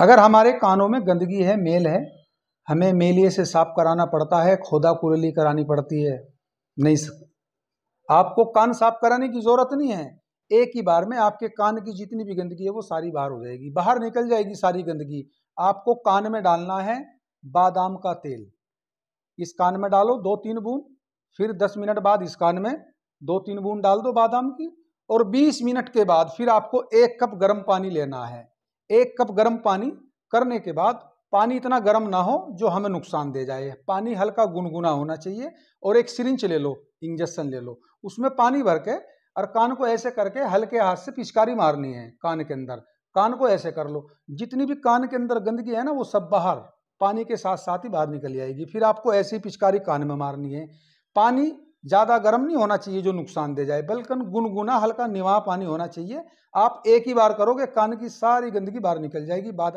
अगर हमारे कानों में गंदगी है मेल है हमें मेलिए से साफ कराना पड़ता है खोदा कुरेली करानी पड़ती है नहीं आपको कान साफ कराने की ज़रूरत नहीं है एक ही बार में आपके कान की जितनी भी गंदगी है वो सारी बाहर हो जाएगी बाहर निकल जाएगी सारी गंदगी आपको कान में डालना है बादाम का तेल इस कान में डालो दो तीन बूंद फिर दस मिनट बाद इस कान में दो तीन बूंद डाल दो बादाम की और बीस मिनट के बाद फिर आपको एक कप गर्म पानी लेना है एक कप गर्म पानी करने के बाद पानी इतना गर्म ना हो जो हमें नुकसान दे जाए पानी हल्का गुनगुना होना चाहिए और एक सिरिंच ले लो इंजेक्शन ले लो उसमें पानी भर के और कान को ऐसे करके हल्के हाथ से पिचकारी मारनी है कान के अंदर कान को ऐसे कर लो जितनी भी कान के अंदर गंदगी है ना वो सब बाहर पानी के साथ साथ ही बाहर निकल जाएगी फिर आपको ऐसी पिचकारी कान में मारनी है पानी ज़्यादा गर्म नहीं होना चाहिए जो नुकसान दे जाए बल्कि गुनगुना हल्का निवा पानी होना चाहिए आप एक ही बार करोगे कान की सारी गंदगी बाहर निकल जाएगी बाद